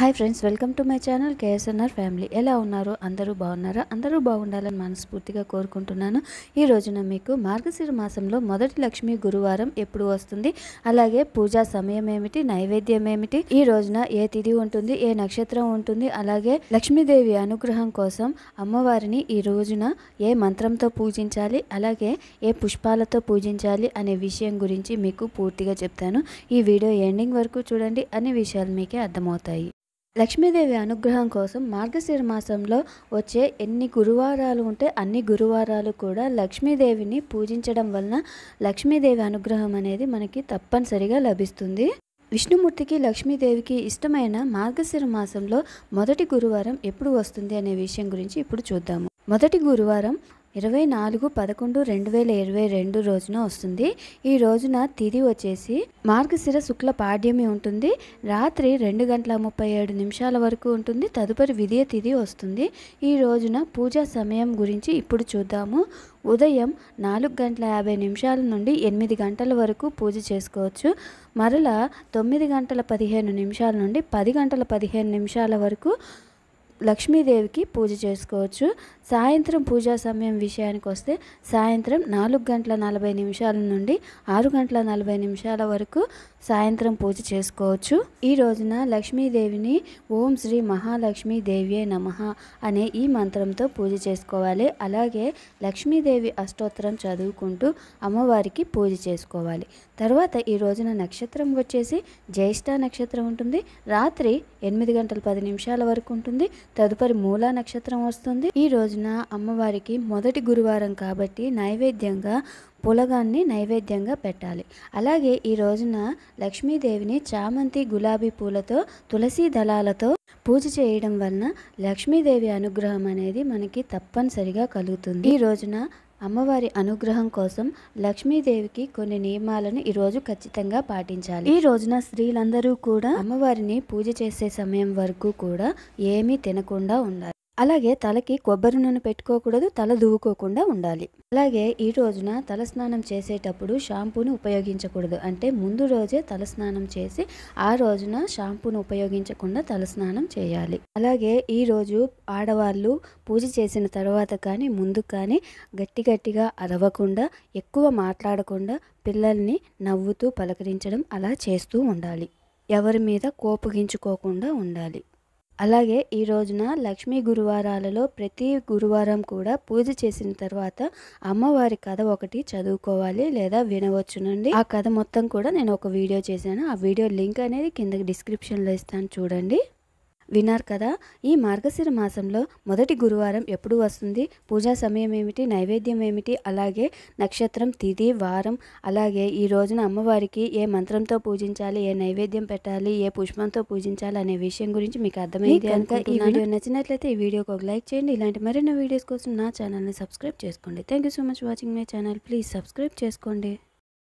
hi friends welcome to my channel KSNR family ఎలా ఉన్నారు అందరూ బాగున్నారా అందరూ బాగుండాలని మనస్ఫూర్తిగా కోరుకుంటున్నాను ఈ రోజున మీకు మార్గశిర మాసంలో మొదటి లక్ష్మి గురువారం ఎప్పుడు వస్తుంది అలాగే పూజా సమయం ఏమిటి నైవేద్యం ఏమిటి ఈ రోజున ఏ తిథి ఉంటుంది ఏ నక్షత్రం ఉంటుంది అలాగే లక్ష్మీదేవి అనుగ్రహం కోసం అమ్మవారిని ఈ రోజున ఏ మంత్రంతో పూజించాలి అలాగే ఏ పుష్పాలతో పూజించాలి అనే విషయం గురించి మీకు పూర్తిగా చెప్తాను ఈ వీడియో ఎండింగ్ వరకు చూడండి అన్ని విషయాలు మీకే అర్థమవుతాయి లక్ష్మీదేవి అనుగ్రహం కోసం మార్గశిర మాసంలో వచ్చే ఎన్ని గురువారాలు ఉంటే అన్ని గురువారాలు కూడా లక్ష్మీదేవిని పూజించడం వలన లక్ష్మీదేవి అనుగ్రహం అనేది మనకి తప్పనిసరిగా లభిస్తుంది విష్ణుమూర్తికి లక్ష్మీదేవికి ఇష్టమైన మార్గశిర మాసంలో మొదటి గురువారం ఎప్పుడు వస్తుంది అనే విషయం గురించి ఇప్పుడు చూద్దాము మొదటి గురువారం ఇరవై నాలుగు పదకొండు రెండు వేల ఇరవై రెండు రోజున వస్తుంది ఈ రోజున తిది వచ్చేసి మార్గశిర శుక్ల పాడ్యమి ఉంటుంది రాత్రి రెండు గంటల ముప్పై ఏడు నిమిషాల వరకు ఉంటుంది తదుపరి విధియ తిది వస్తుంది ఈ రోజున పూజా సమయం గురించి ఇప్పుడు చూద్దాము ఉదయం నాలుగు గంటల యాభై నిమిషాల నుండి ఎనిమిది గంటల వరకు పూజ చేసుకోవచ్చు మరలా తొమ్మిది గంటల పదిహేను నిమిషాల నుండి పది గంటల పదిహేను నిమిషాల వరకు లక్ష్మీదేవికి పూజ చేసుకోవచ్చు సాయంత్రం పూజా సమయం విషయానికి వస్తే సాయంత్రం నాలుగు గంటల నలభై నిమిషాల నుండి ఆరు గంటల నలభై నిమిషాల వరకు సాయంత్రం పూజ చేసుకోవచ్చు ఈ రోజున లక్ష్మీదేవిని ఓం శ్రీ మహాలక్ష్మీదేవియే నమ అనే ఈ మంత్రంతో పూజ చేసుకోవాలి అలాగే లక్ష్మీదేవి అష్టోత్తరం చదువుకుంటూ అమ్మవారికి పూజ చేసుకోవాలి తర్వాత ఈ రోజున నక్షత్రం వచ్చేసి జ్యేష్ఠ నక్షత్రం ఉంటుంది రాత్రి ఎనిమిది గంటల పది నిమిషాల వరకు ఉంటుంది తదుపరి మూల నక్షత్రం వస్తుంది ఈ రోజున అమ్మవారికి మొదటి గురువారం కాబట్టి నైవేద్యంగా పులగాన్ని నైవేద్యంగా పెట్టాలి అలాగే ఈ రోజున లక్ష్మీదేవిని చామంతి గులాబీ పూలతో తులసి దళాలతో పూజ చేయడం వలన లక్ష్మీదేవి అనుగ్రహం అనేది మనకి తప్పనిసరిగా కలుగుతుంది ఈ రోజున అమ్మవారి అనుగ్రహం కోసం లక్ష్మీదేవికి కొన్ని నియమాలను ఈరోజు ఖచ్చితంగా పాటించాలి ఈ రోజున స్త్రీలందరూ కూడా అమ్మవారిని పూజ చేసే సమయం వరకు కూడా ఏమీ తినకుండా ఉండాలి అలాగే తలకి కొబ్బరి నూనె పెట్టుకోకూడదు తల దువ్వుకోకుండా ఉండాలి అలాగే ఈ రోజున తల స్నానం చేసేటప్పుడు షాంపూని ఉపయోగించకూడదు అంటే ముందు రోజే తల స్నానం చేసి ఆ రోజున షాంపూని ఉపయోగించకుండా తల స్నానం చేయాలి అలాగే ఈ రోజు ఆడవాళ్ళు పూజ చేసిన తర్వాత కానీ ముందు కానీ గట్టి గట్టిగా అరవకుండా ఎక్కువ మాట్లాడకుండా పిల్లల్ని నవ్వుతూ పలకరించడం అలా చేస్తూ ఉండాలి ఎవరి మీద కోపగించుకోకుండా ఉండాలి అలాగే ఈ రోజున లక్ష్మీ గురువారాలలో ప్రతి గురువారం కూడా పూజ చేసిన తర్వాత అమ్మవారి కథ ఒకటి చదువుకోవాలి లేదా వినవచ్చునండి ఆ కథ మొత్తం కూడా నేను ఒక వీడియో చేశాను ఆ వీడియో లింక్ అనేది కింద డిస్క్రిప్షన్లో ఇస్తాను చూడండి విన్నారు కదా ఈ మార్గశిర మాసంలో మొదటి గురువారం ఎప్పుడు వస్తుంది పూజా సమయం ఏమిటి నైవేద్యం ఏమిటి అలాగే నక్షత్రం తిథి వారం అలాగే ఈ రోజున అమ్మవారికి ఏ మంత్రంతో పూజించాలి ఏ నైవేద్యం పెట్టాలి ఏ పుష్పంతో పూజించాలి అనే విషయం గురించి మీకు అర్థమైంది కనుక ఈ వీడియో నచ్చినట్లయితే ఈ వీడియోకి ఒక లైక్ చేయండి ఇలాంటి మరిన్ని వీడియోస్ కోసం నా ఛానల్ని సబ్స్క్రైబ్ చేసుకోండి thank you so much watching my channel please subscribe చేసుకోండి